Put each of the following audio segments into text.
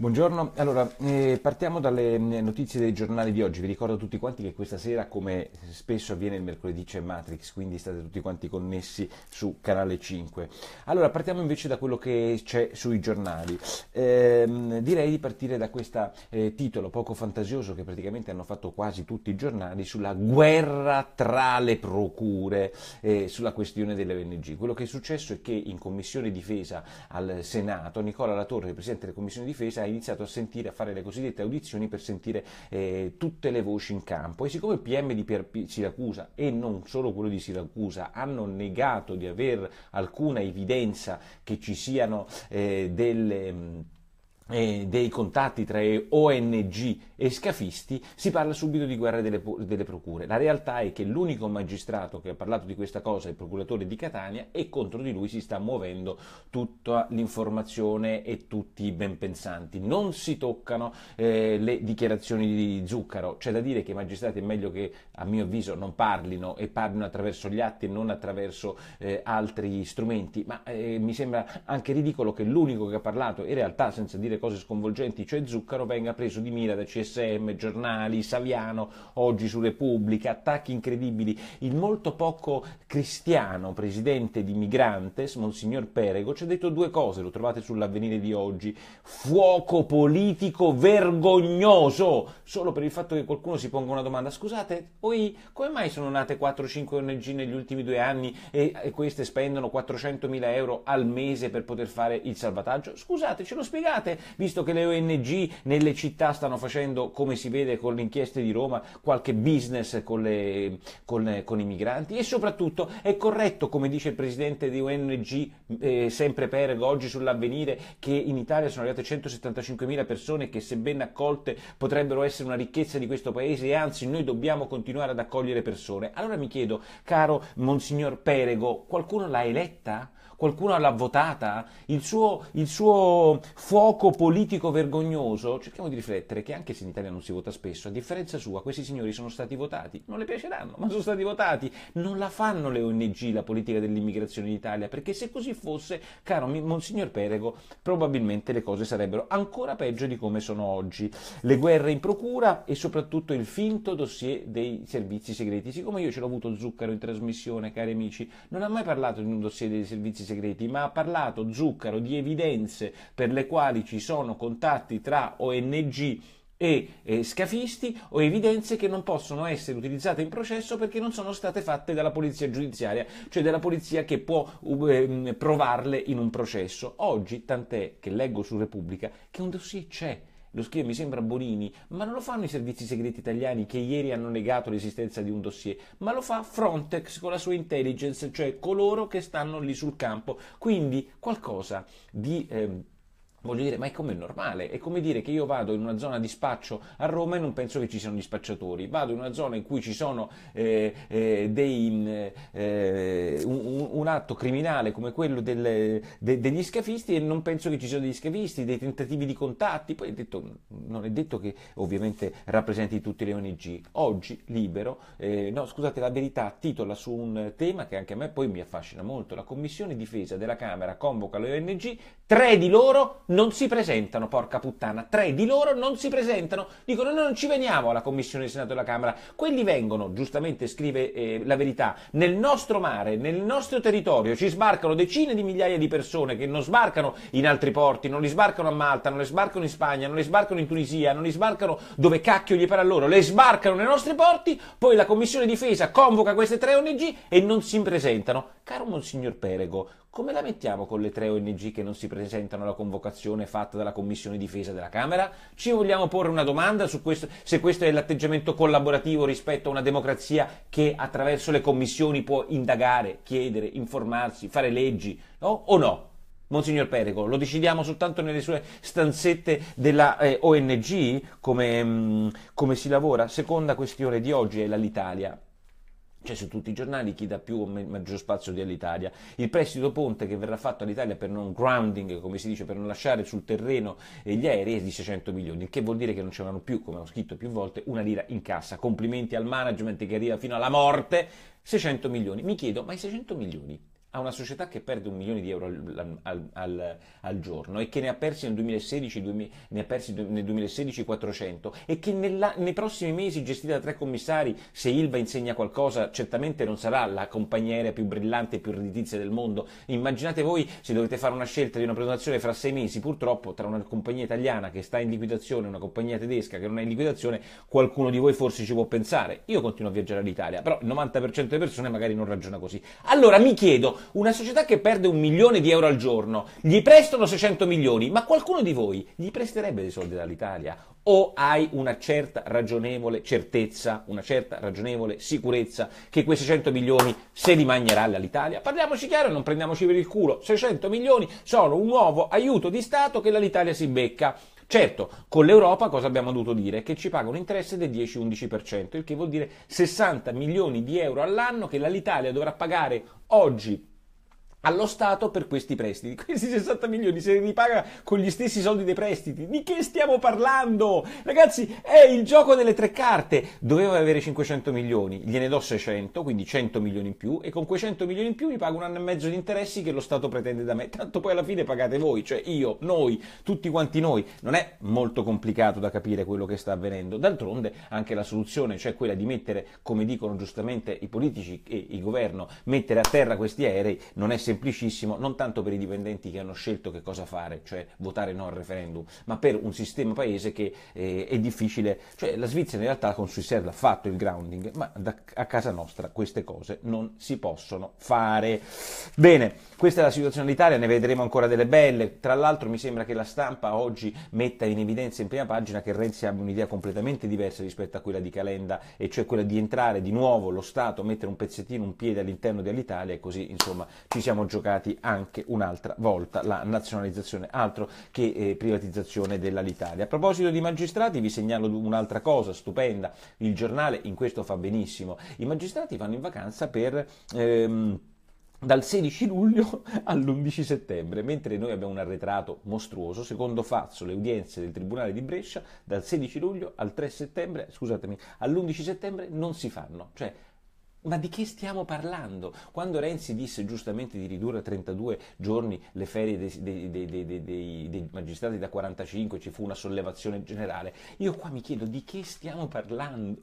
Buongiorno, allora eh, partiamo dalle eh, notizie dei giornali di oggi. Vi ricordo a tutti quanti che questa sera, come spesso avviene il mercoledì, c'è Matrix, quindi state tutti quanti connessi su Canale 5. Allora partiamo invece da quello che c'è sui giornali. Eh, direi di partire da questo eh, titolo poco fantasioso che praticamente hanno fatto quasi tutti i giornali sulla guerra tra le procure, eh, sulla questione delle ONG. Quello che è successo è che in Commissione Difesa al Senato, Nicola Latorre, Presidente della Commissione Difesa, iniziato a sentire, a fare le cosiddette audizioni per sentire eh, tutte le voci in campo e siccome il PM di Pierp- Siracusa e non solo quello di Siracusa hanno negato di aver alcuna evidenza che ci siano eh, delle eh, dei contatti tra ONG e scafisti, si parla subito di guerra delle, delle, procure. La realtà è che l'unico magistrato che ha parlato di questa cosa, è il procuratore di Catania, e contro di lui si sta muovendo tutta l'informazione e tutti i benpensanti. Non si toccano eh, le dichiarazioni di Zuccaro. C'è da dire che i magistrati è meglio che, a mio avviso, non parlino e parlino attraverso gli atti e non attraverso eh, altri strumenti, ma eh, mi sembra anche ridicolo che l'unico che ha parlato, in realtà senza dire delle cose sconvolgenti, cioè Zuccaro, venga preso di mira da CSM, giornali, Saviano, oggi su Repubblica, attacchi incredibili. Il molto poco cristiano presidente di Migrantes, Monsignor Perego, ci ha detto due cose, lo trovate sull'avvenire di oggi. Fuoco politico vergognoso! Solo per il fatto che qualcuno si ponga una domanda, scusate, voi come mai sono nate 4-5 ONG negli ultimi due anni e, e queste spendono 400.000 euro al mese per poter fare il salvataggio? Scusate, ce lo spiegate? visto che le ONG nelle città stanno facendo, come si vede con le inchieste di Roma, qualche business con, le, con, con i migranti e soprattutto è corretto, come dice il presidente di ONG, eh, sempre Perego, oggi sull'avvenire, che in Italia sono arrivate 175.000 persone che se ben accolte potrebbero essere una ricchezza di questo paese e anzi noi dobbiamo continuare ad accogliere persone. Allora mi chiedo, caro Monsignor Perego, qualcuno l'ha eletta? Qualcuno l'ha votata? Il suo, il suo fuoco politico vergognoso, cerchiamo di riflettere che anche se in Italia non si vota spesso, a differenza sua, questi signori sono stati votati. Non le piaceranno, ma sono stati votati. Non la fanno le ONG la politica dell'immigrazione in Italia, perché se così fosse, caro Monsignor Perego, probabilmente le cose sarebbero ancora peggio di come sono oggi. Le guerre in procura e soprattutto il finto dossier dei servizi segreti. Siccome io ce l'ho avuto Zucchero in trasmissione, cari amici, non ha mai parlato di un dossier dei servizi segreti, ma ha parlato Zucchero di evidenze per le quali ci ci sono contatti tra ONG e eh, scafisti o evidenze che non possono essere utilizzate in processo perché non sono state fatte dalla polizia giudiziaria, cioè dalla polizia che può uh, provarle in un processo. Oggi, tant'è che leggo su Repubblica che un dossier c'è. Lo scrive, mi sembra Bonini, ma non lo fanno i servizi segreti italiani che ieri hanno negato l'esistenza di un dossier, ma lo fa Frontex con la sua intelligence, cioè coloro che stanno lì sul campo. Quindi qualcosa di. Eh, Voglio dire, ma è come normale, è come dire che io vado in una zona di spaccio a Roma e non penso che ci siano gli spacciatori, vado in una zona in cui ci sono eh, eh, dei, eh, eh un, un, atto criminale come quello del, de, degli scafisti e non penso che ci siano degli scafisti, dei tentativi di contatti, poi è detto, non è detto che ovviamente rappresenti tutte le ONG. Oggi libero, eh, no scusate, la verità titola su un tema che anche a me poi mi affascina molto, la Commissione Difesa della Camera convoca le ONG, tre di loro non si presentano, porca puttana. Tre di loro non si presentano, dicono noi non ci veniamo alla commissione del Senato e della Camera. Quelli vengono, giustamente scrive eh, la verità, nel nostro mare, nel nostro territorio, ci sbarcano decine di migliaia di persone che non sbarcano in altri porti, non li sbarcano a Malta, non li sbarcano in Spagna, non li sbarcano in Tunisia, non li sbarcano dove cacchio gli pare a loro, le sbarcano nei nostri porti, poi la commissione difesa convoca queste tre ONG e non si presentano. Caro Monsignor Perego, come la mettiamo con le tre ONG che non si presentano alla convocazione fatta dalla Commissione Difesa della Camera? Ci vogliamo porre una domanda su questo, se questo è l'atteggiamento collaborativo rispetto a una democrazia che attraverso le commissioni può indagare, chiedere, informarsi, fare leggi, no? O no? Monsignor Perego, lo decidiamo soltanto nelle sue stanzette della eh, ONG? Come, mh, mm, come si lavora? Seconda questione di oggi è l'Italia. C'è cioè, su tutti i giornali chi dà più o maggior spazio di all'Italia. Il prestito ponte che verrà fatto all'Italia per non grounding, come si dice, per non lasciare sul terreno eh, gli aerei è di 600 milioni, il che vuol dire che non ce l'hanno più, come ho scritto più volte, una lira in cassa. Complimenti al management che arriva fino alla morte, 600 milioni. Mi chiedo, ma i 600 milioni a una società che perde un milione di euro al, al, al, al giorno e che ne ha persi nel 2016, 2000, ne ha persi nel 2016 400 e che nella, nei prossimi mesi gestita da tre commissari, se Ilva insegna qualcosa, certamente non sarà la compagnia aerea più brillante e più redditizia del mondo. Immaginate voi se dovete fare una scelta di una prenotazione fra sei mesi, purtroppo tra una compagnia italiana che sta in liquidazione e una compagnia tedesca che non è in liquidazione, qualcuno di voi forse ci può pensare. Io continuo a viaggiare all'Italia, però il 90% delle persone magari non ragiona così. Allora mi chiedo, una società che perde un milione di euro al giorno, gli prestano 600 milioni, ma qualcuno di voi gli presterebbe dei soldi dall'Italia? O hai una certa ragionevole certezza, una certa ragionevole sicurezza che quei 600 milioni se li mangerà l'Italia? Parliamoci chiaro e non prendiamoci per il culo. 600 milioni sono un nuovo aiuto di Stato che l'Italia si becca. Certo, con l'Europa cosa abbiamo dovuto dire? Che ci paga un interesse del 10-11%, il che vuol dire 60 milioni di euro all'anno che l'Italia dovrà pagare oggi allo Stato per questi prestiti. Questi 60 milioni se li ripaga con gli stessi soldi dei prestiti. Di che stiamo parlando? Ragazzi, è il gioco delle tre carte. Dovevo avere 500 milioni, gliene do 600, quindi 100 milioni in più, e con quei 100 milioni in più mi pago un anno e mezzo di interessi che lo Stato pretende da me. Tanto poi alla fine pagate voi, cioè io, noi, tutti quanti noi. Non è molto complicato da capire quello che sta avvenendo. D'altronde anche la soluzione, cioè quella di mettere, come dicono giustamente i politici e il governo, mettere a terra questi aerei, non è semplice semplicissimo, non tanto per i dipendenti che hanno scelto che cosa fare, cioè votare no al referendum, ma per un sistema paese che eh, è difficile, cioè la Svizzera in realtà con sui Swissair ha fatto il grounding, ma da, a casa nostra queste cose non si possono fare. Bene, questa è la situazione dell'Italia, ne vedremo ancora delle belle, tra l'altro mi sembra che la stampa oggi metta in evidenza in prima pagina che Renzi abbia un'idea completamente diversa rispetto a quella di Calenda, e cioè quella di entrare di nuovo lo Stato, mettere un pezzettino, un piede all'interno dell'Italia e così insomma ci siamo siamo giocati anche un'altra volta la nazionalizzazione, altro che eh, privatizzazione dell'Alitalia. A proposito di magistrati vi segnalo un'altra cosa stupenda, il giornale in questo fa benissimo, i magistrati vanno in vacanza per... Ehm, dal 16 luglio all'11 settembre, mentre noi abbiamo un arretrato mostruoso, secondo Fazzo le udienze del Tribunale di Brescia dal 16 luglio al 3 settembre, scusatemi, all'11 settembre non si fanno, cioè ma di che stiamo parlando? Quando Renzi disse giustamente di ridurre a 32 giorni le ferie dei, dei, dei, dei, magistrati da 45, ci fu una sollevazione generale. Io qua mi chiedo di che stiamo parlando?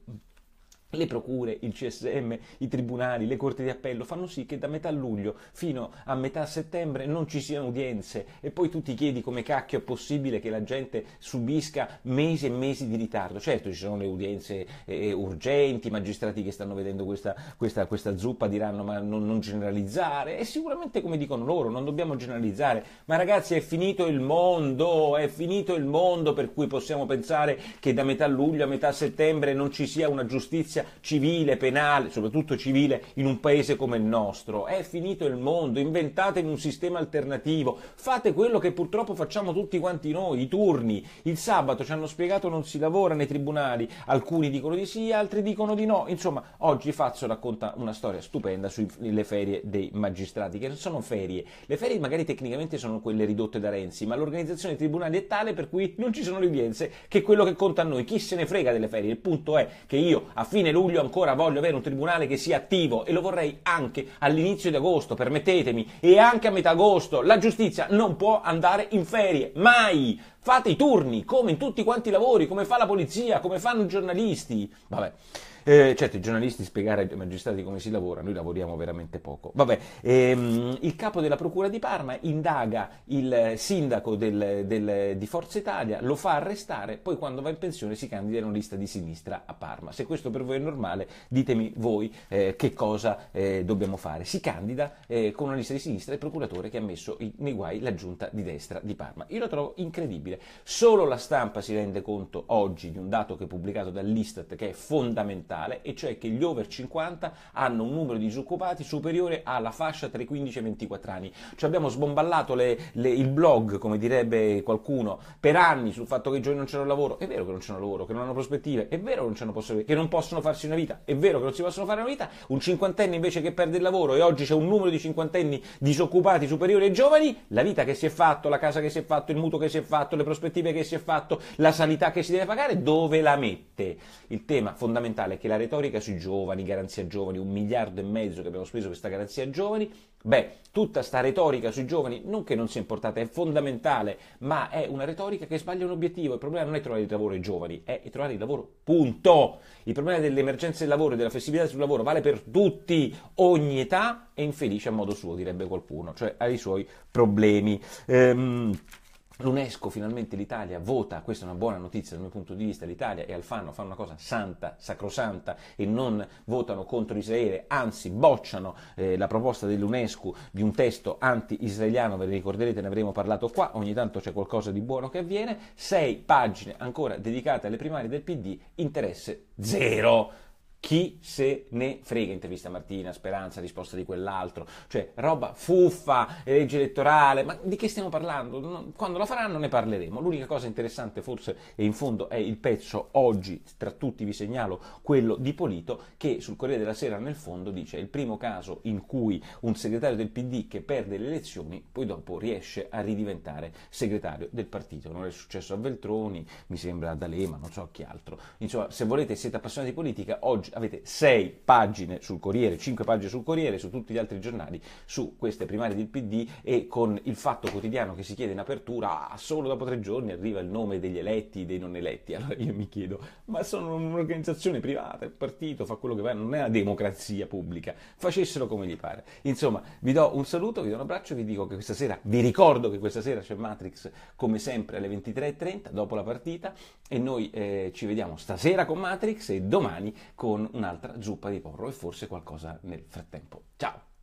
Le procure, il CSM, i tribunali, le corti di appello fanno sì che da metà luglio fino a metà settembre non ci siano udienze e poi tu ti chiedi come cacchio è possibile che la gente subisca mesi e mesi di ritardo. Certo ci sono le udienze eh, eh urgenti, magistrati che stanno vedendo questa, questa, questa zuppa diranno ma non, non, generalizzare e sicuramente come dicono loro non dobbiamo generalizzare, ma ragazzi è finito il mondo, è finito il mondo per cui possiamo pensare che da metà luglio a metà settembre non ci sia una giustizia civile, penale, soprattutto civile, in un paese come il nostro. È finito il mondo, inventatevi un sistema alternativo, fate quello che purtroppo facciamo tutti quanti noi, i turni. Il sabato ci hanno spiegato non si lavora nei tribunali, alcuni dicono di sì, altri dicono di no. Insomma, oggi Fazzo racconta una storia stupenda sulle ferie dei magistrati, che non sono ferie. Le ferie magari tecnicamente sono quelle ridotte da Renzi, ma l'organizzazione dei tribunali è tale per cui non ci sono le udienze, che è quello che conta a noi. Chi se ne frega delle ferie? Il punto è che io a fine luglio ancora voglio avere un tribunale che sia attivo e lo vorrei anche all'inizio di agosto, permettetemi, e anche a metà agosto. La giustizia non può andare in ferie, mai! Fate i turni, come in tutti quanti i lavori, come fa la polizia, come fanno i giornalisti. Vabbè. Eh, certo, i giornalisti spiegare ai magistrati come si lavora, noi lavoriamo veramente poco. Vabbè, ehm, il capo della Procura di Parma indaga il sindaco del, del, di Forza Italia, lo fa arrestare, poi quando va in pensione si candida in una lista di sinistra a Parma. Se questo per voi è normale, ditemi voi eh, che cosa eh, dobbiamo fare. Si candida eh, con una lista di sinistra il procuratore che ha messo nei guai la giunta di destra di Parma. Io lo trovo incredibile dire. Solo la stampa si rende conto oggi di un dato che è pubblicato dall'Istat che è fondamentale, e cioè che gli over 50 hanno un numero di disoccupati superiore alla fascia tra i 15 e i 24 anni. Cioè abbiamo sbomballato le, le, il blog, come direbbe qualcuno, per anni sul fatto che i giovani non c'hanno lavoro. È vero che non c'hanno lavoro, che non hanno prospettive, è vero che non, possono, che non possono farsi una vita, è vero che non si possono fare una vita. Un cinquantenne invece che perde il lavoro e oggi c'è un numero di cinquantenni disoccupati superiore ai giovani, la vita che si è fatto, la casa che si è fatto, il mutuo che si è fatto, le prospettive che si è fatto, la sanità che si deve pagare, dove la mette? Il tema fondamentale è che la retorica sui giovani, garanzia giovani, un miliardo e mezzo che abbiamo speso per questa garanzia giovani, beh, tutta sta retorica sui giovani, non che non sia importante, è fondamentale, ma è una retorica che sbaglia un obiettivo. Il problema non è trovare il lavoro ai giovani, è trovare il lavoro, punto. Il problema dell'emergenza del lavoro e della flessibilità sul lavoro vale per tutti, ogni età è infelice a modo suo, direbbe qualcuno, cioè ha i suoi problemi. Ehm, L'UNESCO finalmente l'Italia vota, questa è una buona notizia dal mio punto di vista, l'Italia e Alfano fanno una cosa santa, sacrosanta e non votano contro Israele, anzi bocciano eh, la proposta dell'UNESCO di un testo anti-israeliano, ve ne ricorderete, ne avremo parlato qua, ogni tanto c'è qualcosa di buono che avviene, sei pagine ancora dedicate alle primarie del PD, interesse zero chi se ne frega, intervista Martina, Speranza, risposta di quell'altro, cioè roba fuffa, legge elettorale, ma di che stiamo parlando? Quando la faranno ne parleremo. L'unica cosa interessante forse e in fondo è il pezzo oggi, tra tutti vi segnalo quello di Polito, che sul Corriere della Sera nel fondo dice è il primo caso in cui un segretario del PD che perde le elezioni poi dopo riesce a ridiventare segretario del partito. Non è successo a Veltroni, mi sembra a D'Alema, non so a chi altro. Insomma, se volete, siete appassionati di politica, oggi avete 6 pagine sul Corriere, 5 pagine sul Corriere, su tutti gli altri giornali, su queste primarie del PD e con il fatto quotidiano che si chiede in apertura, ah, solo dopo tre giorni arriva il nome degli eletti, e dei non eletti. Allora io mi chiedo, ma sono un'organizzazione privata, il partito fa quello che vuole, non è una democrazia pubblica, facessero come gli pare. Insomma, vi do un saluto, vi do un abbraccio, vi dico che questa sera, vi ricordo che questa sera c'è Matrix come sempre alle 23.30 dopo la partita e noi eh, ci vediamo stasera con Matrix e domani con un'altra zuppa di porro e forse qualcosa nel frattempo. Ciao!